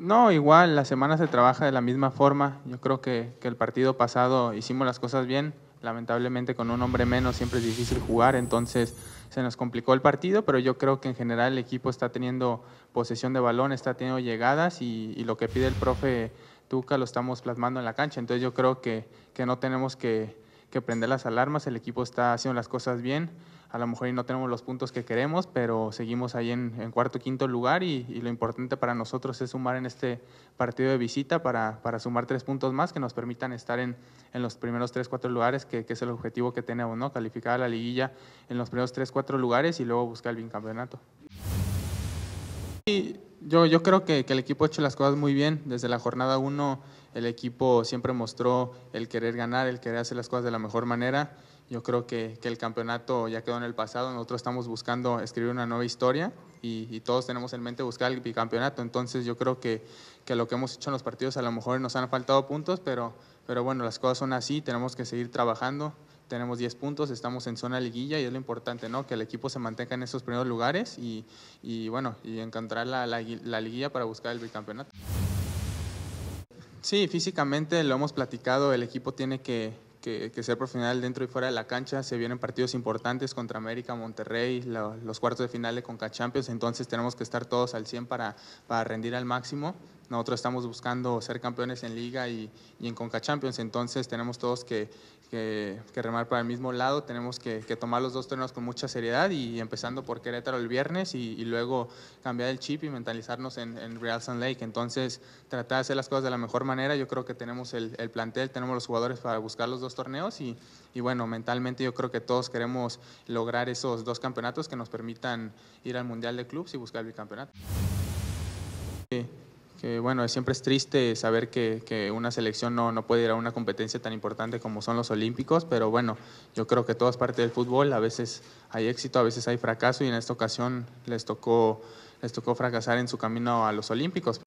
No, igual, la semana se trabaja de la misma forma. Yo creo que, que el partido pasado hicimos las cosas bien. Lamentablemente con un hombre menos siempre es difícil jugar, entonces se nos complicó el partido, pero yo creo que en general el equipo está teniendo posesión de balón, está teniendo llegadas y, y lo que pide el profe Tuca lo estamos plasmando en la cancha. Entonces yo creo que, que no tenemos que, que prender las alarmas, el equipo está haciendo las cosas bien, a lo mejor no tenemos los puntos que queremos, pero seguimos ahí en, en cuarto, quinto lugar y, lo importante para nosotros es sumar en este partido de visita para, sumar tres puntos más que nos permitan estar en, los primeros tres, cuatro lugares, que, es el objetivo que tenemos, ¿no? Calificar a la liguilla en los primeros tres, cuatro lugares y luego buscar el bicampeonato. Yo, yo creo que, el equipo ha hecho las cosas muy bien. Desde la jornada 1 el equipo siempre mostró el querer ganar, el querer hacer las cosas de la mejor manera. Yo creo que, el campeonato ya quedó en el pasado. Nosotros estamos buscando escribir una nueva historia y, todos tenemos en mente buscar el bicampeonato. Entonces yo creo que, lo que hemos hecho en los partidos a lo mejor nos han faltado puntos, pero, pero bueno, las cosas son así, tenemos que seguir trabajando tenemos 10 puntos, estamos en zona liguilla y es lo importante, ¿no? Que el equipo se mantenga en esos primeros lugares y, y bueno, y encontrar la, liguilla para buscar el bicampeonato. Sí, físicamente lo hemos platicado, el equipo tiene que, que, ser profesional dentro y fuera de la cancha. Se vienen partidos importantes contra América, Monterrey, los cuartos de final de Conca Champions, entonces tenemos que estar todos al 100 para, para rendir al máximo. Nosotros estamos buscando ser campeones en Liga y, en CONCACHAMPIONS, entonces tenemos todos que, remar para el mismo lado, tenemos que, tomar los dos torneos con mucha seriedad y empezando por Querétaro el viernes y, luego cambiar el chip y mentalizarnos en, Real Sun Lake. Entonces, tratar de hacer las cosas de la mejor manera. Yo creo que tenemos el, plantel, tenemos los jugadores para buscar los dos torneos y, y bueno, mentalmente yo creo que todos queremos lograr esos dos campeonatos que nos permitan ir al Mundial de Clubs y buscar el bicampeonato que bueno, siempre es triste saber que, que una selección no, puede ir a una competencia tan importante como son los Olímpicos, pero bueno, yo creo que todo es parte del fútbol, a veces hay éxito, a veces hay fracaso y en esta ocasión les tocó, les tocó fracasar en su camino a los Olímpicos.